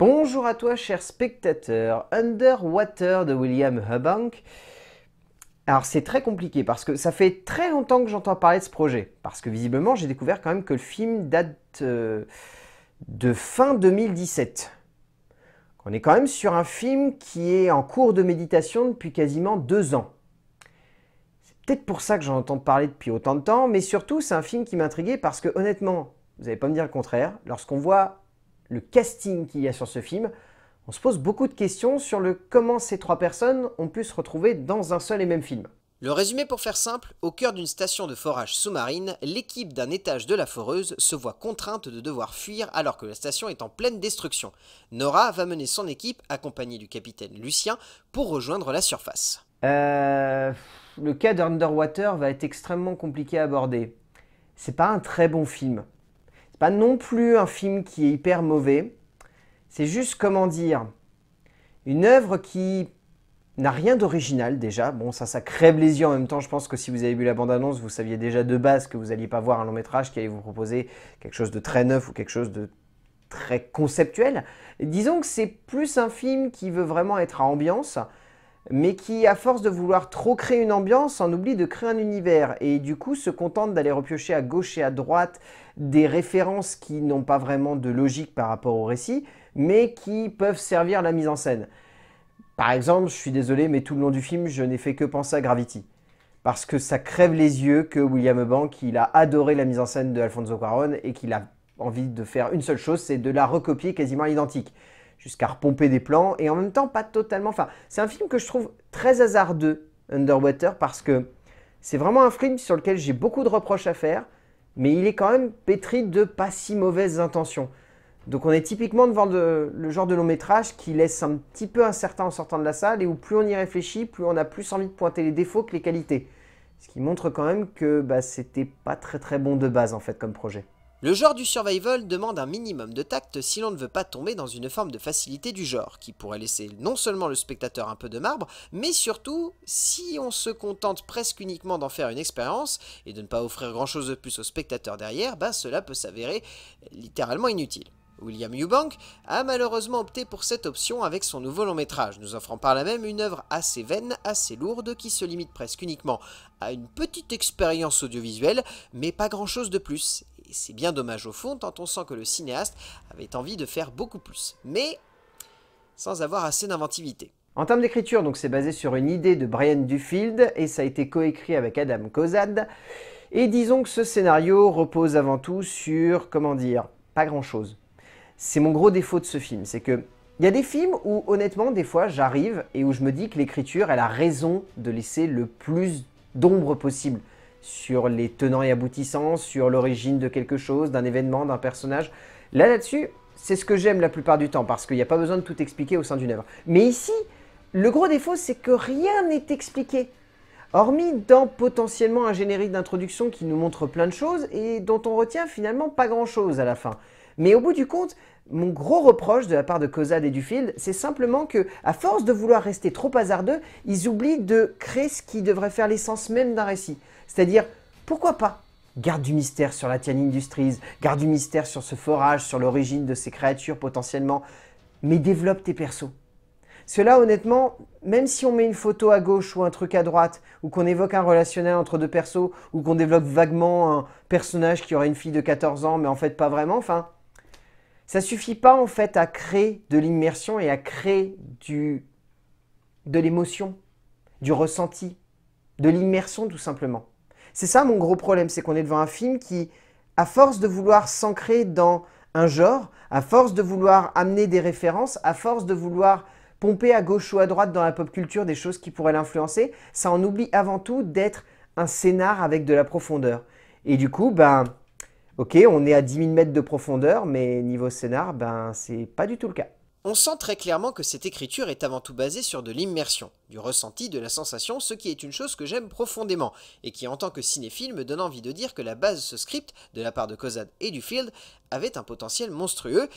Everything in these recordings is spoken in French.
Bonjour à toi, cher spectateur. Underwater de William Hubank. Alors c'est très compliqué parce que ça fait très longtemps que j'entends parler de ce projet. Parce que visiblement j'ai découvert quand même que le film date euh, de fin 2017. On est quand même sur un film qui est en cours de méditation depuis quasiment deux ans. C'est peut-être pour ça que j'en entends parler depuis autant de temps, mais surtout c'est un film qui m'intriguait parce que honnêtement, vous n'allez pas me dire le contraire, lorsqu'on voit le casting qu'il y a sur ce film, on se pose beaucoup de questions sur le comment ces trois personnes ont pu se retrouver dans un seul et même film. Le résumé pour faire simple, au cœur d'une station de forage sous-marine, l'équipe d'un étage de la foreuse se voit contrainte de devoir fuir alors que la station est en pleine destruction. Nora va mener son équipe, accompagnée du capitaine Lucien, pour rejoindre la surface. Euh, le cas d'Underwater va être extrêmement compliqué à aborder. C'est pas un très bon film non plus un film qui est hyper mauvais. C'est juste, comment dire, une œuvre qui n'a rien d'original déjà. Bon, ça, ça crève les yeux en même temps. Je pense que si vous avez vu la bande-annonce, vous saviez déjà de base que vous n'alliez pas voir un long métrage qui allait vous proposer quelque chose de très neuf ou quelque chose de très conceptuel. Disons que c'est plus un film qui veut vraiment être à ambiance, mais qui, à force de vouloir trop créer une ambiance, en oublie de créer un univers et du coup se contente d'aller repiocher à gauche et à droite des références qui n'ont pas vraiment de logique par rapport au récit, mais qui peuvent servir la mise en scène. Par exemple, je suis désolé, mais tout le long du film, je n'ai fait que penser à Gravity. Parce que ça crève les yeux que William Bank, il a adoré la mise en scène de Alfonso Cuaron et qu'il a envie de faire une seule chose, c'est de la recopier quasiment identique jusqu'à repomper des plans et en même temps pas totalement. Enfin, c'est un film que je trouve très hasardeux, Underwater, parce que c'est vraiment un film sur lequel j'ai beaucoup de reproches à faire, mais il est quand même pétri de pas si mauvaises intentions. Donc on est typiquement devant le genre de long métrage qui laisse un petit peu incertain en sortant de la salle et où plus on y réfléchit, plus on a plus envie de pointer les défauts que les qualités. Ce qui montre quand même que bah, c'était pas très très bon de base en fait comme projet. Le genre du survival demande un minimum de tact si l'on ne veut pas tomber dans une forme de facilité du genre, qui pourrait laisser non seulement le spectateur un peu de marbre, mais surtout, si on se contente presque uniquement d'en faire une expérience, et de ne pas offrir grand chose de plus au spectateur derrière, ben, cela peut s'avérer littéralement inutile. William Eubank a malheureusement opté pour cette option avec son nouveau long métrage, nous offrant par là même une œuvre assez vaine, assez lourde, qui se limite presque uniquement à une petite expérience audiovisuelle, mais pas grand chose de plus, et c'est bien dommage au fond, tant on sent que le cinéaste avait envie de faire beaucoup plus, mais sans avoir assez d'inventivité. En termes d'écriture, donc c'est basé sur une idée de Brian Dufield et ça a été coécrit avec Adam Kozad. Et disons que ce scénario repose avant tout sur, comment dire, pas grand chose. C'est mon gros défaut de ce film, c'est que il y a des films où honnêtement des fois j'arrive et où je me dis que l'écriture elle a raison de laisser le plus d'ombre possible sur les tenants et aboutissants, sur l'origine de quelque chose, d'un événement, d'un personnage. Là, là-dessus, c'est ce que j'aime la plupart du temps, parce qu'il n'y a pas besoin de tout expliquer au sein d'une œuvre. Mais ici, le gros défaut, c'est que rien n'est expliqué. Hormis dans potentiellement un générique d'introduction qui nous montre plein de choses et dont on retient finalement pas grand-chose à la fin. Mais au bout du compte, mon gros reproche de la part de Causade et Dufield, c'est simplement que, à force de vouloir rester trop hasardeux, ils oublient de créer ce qui devrait faire l'essence même d'un récit. C'est-à-dire, pourquoi pas Garde du mystère sur la Tian Industries, garde du mystère sur ce forage, sur l'origine de ces créatures potentiellement, mais développe tes persos. Cela, honnêtement, même si on met une photo à gauche ou un truc à droite, ou qu'on évoque un relationnel entre deux persos, ou qu'on développe vaguement un personnage qui aurait une fille de 14 ans, mais en fait pas vraiment, enfin, ça suffit pas en fait à créer de l'immersion et à créer du, de l'émotion, du ressenti, de l'immersion tout simplement. C'est ça mon gros problème, c'est qu'on est devant un film qui, à force de vouloir s'ancrer dans un genre, à force de vouloir amener des références, à force de vouloir pomper à gauche ou à droite dans la pop culture des choses qui pourraient l'influencer, ça en oublie avant tout d'être un scénar avec de la profondeur. Et du coup, ben, ok, on est à 10 000 mètres de profondeur, mais niveau scénar, ben, c'est pas du tout le cas. On sent très clairement que cette écriture est avant tout basée sur de l'immersion, du ressenti, de la sensation, ce qui est une chose que j'aime profondément, et qui en tant que cinéphile me donne envie de dire que la base de ce script, de la part de Cosad et du Field, avait un potentiel monstrueux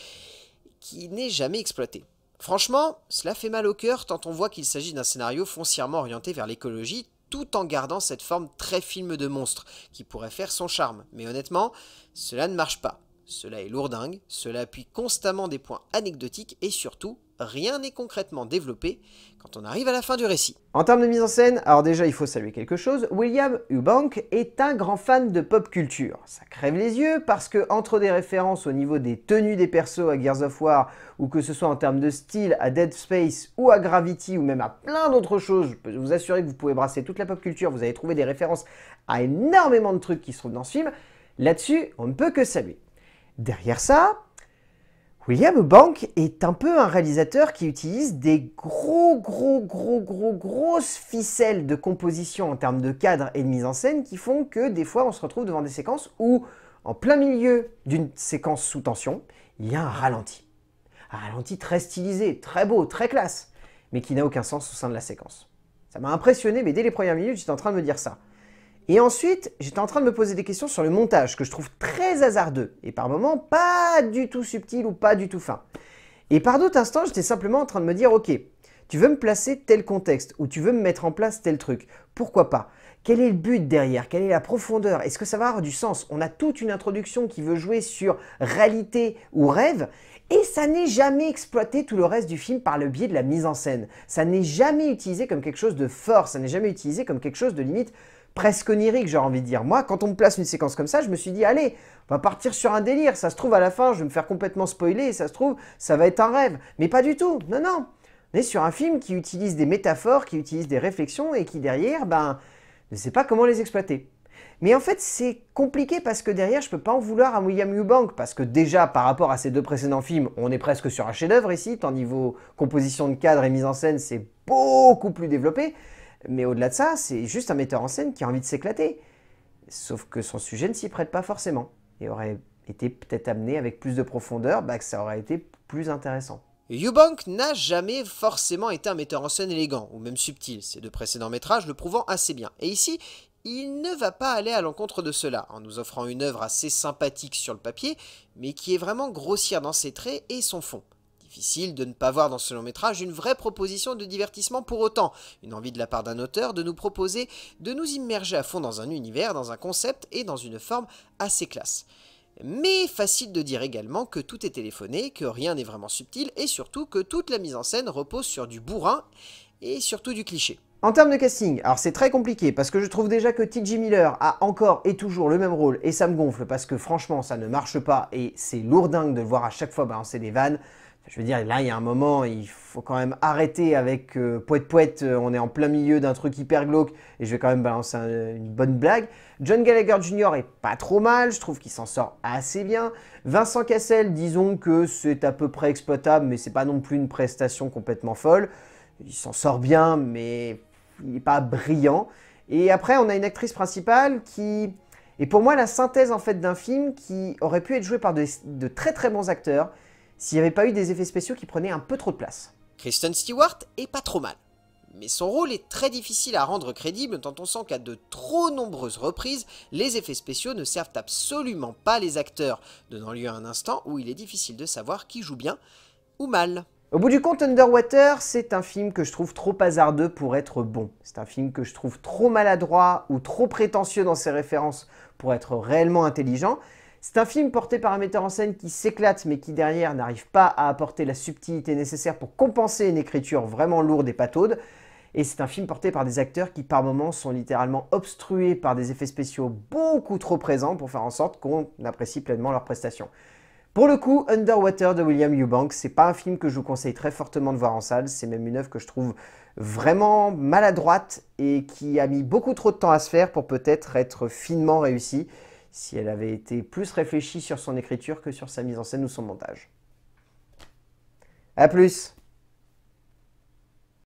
qui n'est jamais exploité. Franchement, cela fait mal au cœur tant on voit qu'il s'agit d'un scénario foncièrement orienté vers l'écologie, tout en gardant cette forme très film de monstre, qui pourrait faire son charme, mais honnêtement, cela ne marche pas. Cela est lourdingue, cela appuie constamment des points anecdotiques et surtout, rien n'est concrètement développé quand on arrive à la fin du récit. En termes de mise en scène, alors déjà il faut saluer quelque chose, William Hubank est un grand fan de pop culture. Ça crève les yeux parce que entre des références au niveau des tenues des persos à Gears of War, ou que ce soit en termes de style à Dead Space ou à Gravity ou même à plein d'autres choses, je peux vous assurer que vous pouvez brasser toute la pop culture, vous allez trouver des références à énormément de trucs qui se trouvent dans ce film. Là-dessus, on ne peut que saluer. Derrière ça, William Bank est un peu un réalisateur qui utilise des gros, gros, gros, gros, grosses ficelles de composition en termes de cadre et de mise en scène qui font que des fois on se retrouve devant des séquences où, en plein milieu d'une séquence sous tension, il y a un ralenti. Un ralenti très stylisé, très beau, très classe, mais qui n'a aucun sens au sein de la séquence. Ça m'a impressionné, mais dès les premières minutes, j'étais en train de me dire ça. Et ensuite, j'étais en train de me poser des questions sur le montage, que je trouve très hasardeux, et par moments pas du tout subtil ou pas du tout fin. Et par d'autres instants, j'étais simplement en train de me dire, ok, tu veux me placer tel contexte, ou tu veux me mettre en place tel truc, pourquoi pas Quel est le but derrière Quelle est la profondeur Est-ce que ça va avoir du sens On a toute une introduction qui veut jouer sur réalité ou rêve, et ça n'est jamais exploité tout le reste du film par le biais de la mise en scène. Ça n'est jamais utilisé comme quelque chose de fort, ça n'est jamais utilisé comme quelque chose de limite presque onirique, j'ai envie de dire. Moi, quand on me place une séquence comme ça, je me suis dit, allez, on va partir sur un délire. Ça se trouve, à la fin, je vais me faire complètement spoiler, et ça se trouve, ça va être un rêve. Mais pas du tout, non, non. On est sur un film qui utilise des métaphores, qui utilise des réflexions, et qui, derrière, ben, ne sait pas comment les exploiter. Mais en fait, c'est compliqué parce que derrière, je ne peux pas en vouloir à William Eubank, parce que déjà, par rapport à ces deux précédents films, on est presque sur un chef-d'œuvre ici, tant niveau composition de cadre et mise en scène, c'est beaucoup plus développé. Mais au-delà de ça, c'est juste un metteur en scène qui a envie de s'éclater. Sauf que son sujet ne s'y prête pas forcément et aurait été peut-être amené avec plus de profondeur, bah, que ça aurait été plus intéressant. Eubank n'a jamais forcément été un metteur en scène élégant, ou même subtil, ses deux précédents métrages le prouvant assez bien. Et ici, il ne va pas aller à l'encontre de cela, en nous offrant une œuvre assez sympathique sur le papier, mais qui est vraiment grossière dans ses traits et son fond difficile de ne pas voir dans ce long métrage une vraie proposition de divertissement pour autant, une envie de la part d'un auteur de nous proposer de nous immerger à fond dans un univers, dans un concept et dans une forme assez classe. Mais facile de dire également que tout est téléphoné, que rien n'est vraiment subtil et surtout que toute la mise en scène repose sur du bourrin et surtout du cliché. En termes de casting, alors c'est très compliqué parce que je trouve déjà que T.J. Miller a encore et toujours le même rôle et ça me gonfle parce que franchement ça ne marche pas et c'est lourdingue de le voir à chaque fois balancer des vannes. Je veux dire, là, il y a un moment, il faut quand même arrêter avec euh, poète poète, euh, on est en plein milieu d'un truc hyper glauque, et je vais quand même balancer une bonne blague. John Gallagher Jr. est pas trop mal, je trouve qu'il s'en sort assez bien. Vincent Cassel, disons que c'est à peu près exploitable, mais c'est pas non plus une prestation complètement folle. Il s'en sort bien, mais il n'est pas brillant. Et après, on a une actrice principale qui est pour moi la synthèse en fait d'un film qui aurait pu être joué par de très très bons acteurs, s'il n'y avait pas eu des effets spéciaux qui prenaient un peu trop de place. Kristen Stewart est pas trop mal, mais son rôle est très difficile à rendre crédible tant on sent qu'à de trop nombreuses reprises, les effets spéciaux ne servent absolument pas les acteurs, donnant lieu à un instant où il est difficile de savoir qui joue bien ou mal. Au bout du compte, Underwater, c'est un film que je trouve trop hasardeux pour être bon. C'est un film que je trouve trop maladroit ou trop prétentieux dans ses références pour être réellement intelligent. C'est un film porté par un metteur en scène qui s'éclate mais qui derrière n'arrive pas à apporter la subtilité nécessaire pour compenser une écriture vraiment lourde et pataude. Et c'est un film porté par des acteurs qui par moments sont littéralement obstrués par des effets spéciaux beaucoup trop présents pour faire en sorte qu'on apprécie pleinement leurs prestations. Pour le coup, Underwater de William Eubanks, c'est pas un film que je vous conseille très fortement de voir en salle, c'est même une œuvre que je trouve vraiment maladroite et qui a mis beaucoup trop de temps à se faire pour peut-être être finement réussie si elle avait été plus réfléchie sur son écriture que sur sa mise en scène ou son montage. A plus